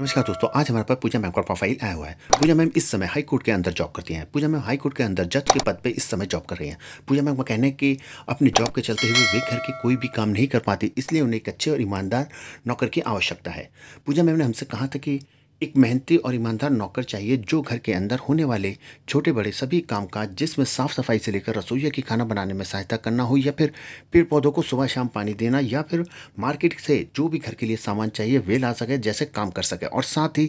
नमस्कार दोस्तों आज हमारे पास पूजा मैम का प्रोफाइल आया हुआ है पूजा मैम इस समय हाई कोर्ट के अंदर जॉब करती हैं पूजा मैम हाई कोर्ट के अंदर जज के पद पे इस समय जॉब कर रही हैं पूजा मैम का कहना है कि अपने जॉब के चलते हुए वे घर के कोई भी काम नहीं कर पाती इसलिए उन्हें एक अच्छे और ईमानदार नौकर की आवश्यकता है पूजा मैम ने हमसे कहा था कि एक मेहनती और ईमानदार नौकर चाहिए जो घर के अंदर होने वाले छोटे बड़े सभी कामकाज जिसमें साफ सफाई से लेकर रसोईया की खाना बनाने में सहायता करना हो या फिर पेड़ पौधों को सुबह शाम पानी देना या फिर मार्केट से जो भी घर के लिए सामान चाहिए वे ला सके जैसे काम कर सके और साथ ही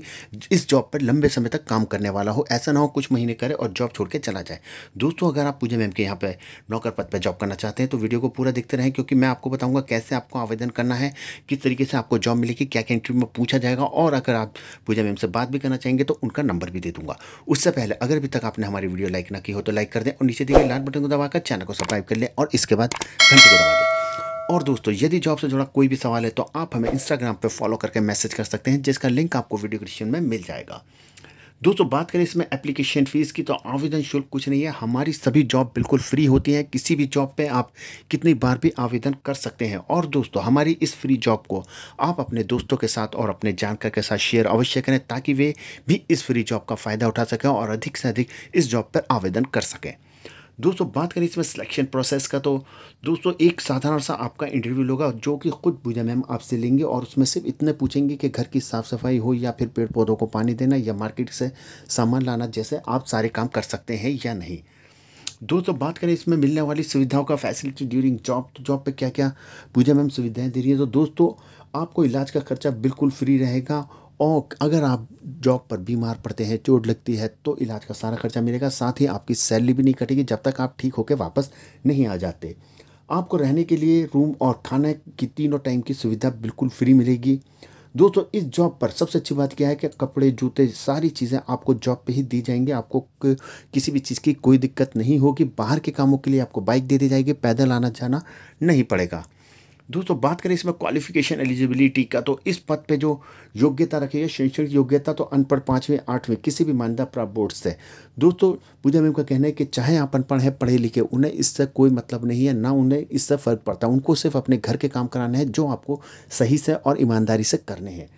इस जॉब पर लंबे समय तक काम करने वाला हो ऐसा ना हो कुछ महीने करे और जॉब छोड़ के चला जाए दोस्तों अगर आप पूजा मैम के यहाँ पर नौकर पद पर जॉब करना चाहते हैं तो वीडियो को पूरा देखते रहें क्योंकि मैं आपको बताऊँगा कैसे आपको आवेदन करना है किस तरीके से आपको जॉब मिलेगी क्या क्या इंटरव्यू में पूछा जाएगा और अगर आप पूजा जब हमसे बात भी करना चाहेंगे तो उनका नंबर भी दे दूंगा उससे पहले अगर अभी तक आपने हमारी वीडियो लाइक ना की हो तो लाइक कर दें और नीचे दिए लाल बटन को दबाकर चैनल को सब्सक्राइब कर लें और इसके बाद घंटी को दबा दें और दोस्तों यदि जॉब से जुड़ा कोई भी सवाल है तो आप हमें इंस्टाग्राम पर फॉलो करके मैसेज कर सकते हैं जिसका लिंक आपको वीडियो डिस्क्रिप्शन में मिल जाएगा दोस्तों बात करें इसमें एप्लीकेशन फ़ीस की तो आवेदन शुल्क कुछ नहीं है हमारी सभी जॉब बिल्कुल फ्री होती हैं किसी भी जॉब पे आप कितनी बार भी आवेदन कर सकते हैं और दोस्तों हमारी इस फ्री जॉब को आप अपने दोस्तों के साथ और अपने जानकार के साथ शेयर अवश्य करें ताकि वे भी इस फ्री जॉब का फ़ायदा उठा सकें और अधिक से अधिक इस जॉब पर आवेदन कर सकें दोस्तों बात करें इसमें सिलेक्शन प्रोसेस का तो दोस्तों एक साधारण सा आपका इंटरव्यू होगा जो कि खुद पूजा मैम आपसे लेंगे और उसमें सिर्फ इतने पूछेंगे कि घर की साफ़ सफाई हो या फिर पेड़ पौधों को पानी देना या मार्केट से सामान लाना जैसे आप सारे काम कर सकते हैं या नहीं दोस्तों बात करें इसमें मिलने वाली सुविधाओं का फैसिलिटी ड्यूरिंग जॉब तो जॉब पर क्या क्या पूजा मैम सुविधाएँ दे रही है तो दोस्तों आपको इलाज का खर्चा बिल्कुल फ्री रहेगा और अगर आप जॉब पर बीमार पड़ते हैं चोट लगती है तो इलाज का सारा खर्चा मिलेगा साथ ही आपकी सैलरी भी नहीं कटेगी जब तक आप ठीक होकर वापस नहीं आ जाते आपको रहने के लिए रूम और खाने की तीनों टाइम की सुविधा बिल्कुल फ्री मिलेगी दोस्तों इस जॉब पर सबसे अच्छी बात क्या है कि कपड़े जूते सारी चीज़ें आपको जॉब पे ही दी जाएंगी आपको किसी भी चीज़ की कोई दिक्कत नहीं होगी बाहर के कामों के लिए आपको बाइक दे दी जाएगी पैदल आना जाना नहीं पड़ेगा दोस्तों बात करें इसमें क्वालिफिकेशन एलिजिबिलिटी का तो इस पद पे जो योग्यता रखी है शैक्षणिक योग्यता तो अनपढ़ पाँचवें आठवें किसी भी मान्यता प्राप्त बोर्ड से दोस्तों पूजा मैम का कहना है कि चाहे आप अनपढ़ हैं पढ़े लिखे उन्हें इससे कोई मतलब नहीं है ना उन्हें इससे फ़र्क पड़ता उनको सिर्फ अपने घर के काम कराने हैं जो आपको सही से और ईमानदारी से करने हैं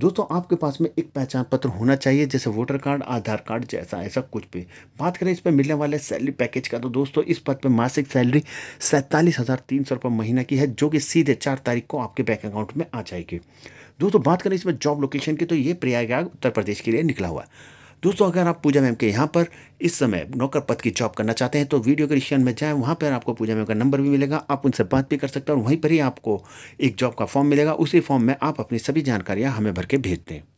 दोस्तों आपके पास में एक पहचान पत्र होना चाहिए जैसे वोटर कार्ड आधार कार्ड जैसा ऐसा कुछ भी बात करें इस पर मिलने वाले सैलरी पैकेज का तो दोस्तों इस पद पर मासिक सैलरी सैंतालीस हज़ार तीन सौ रुपये महीना की है जो कि सीधे चार तारीख को आपके बैंक अकाउंट में आ जाएगी दोस्तों बात करें इसमें जॉब लोकेशन की तो ये प्रयागराज उत्तर प्रदेश के लिए निकला हुआ है दोस्तों अगर आप पूजा मैम के यहाँ पर इस समय नौकर पद की जॉब करना चाहते हैं तो वीडियो क्रिएशन में जाएँ वहाँ पर आपको पूजा मैम का नंबर भी मिलेगा आप उनसे बात भी कर सकते हैं और वहीं पर ही आपको एक जॉब का फॉर्म मिलेगा उसी फॉर्म में आप अपनी सभी जानकारियाँ हमें भर के भेज दें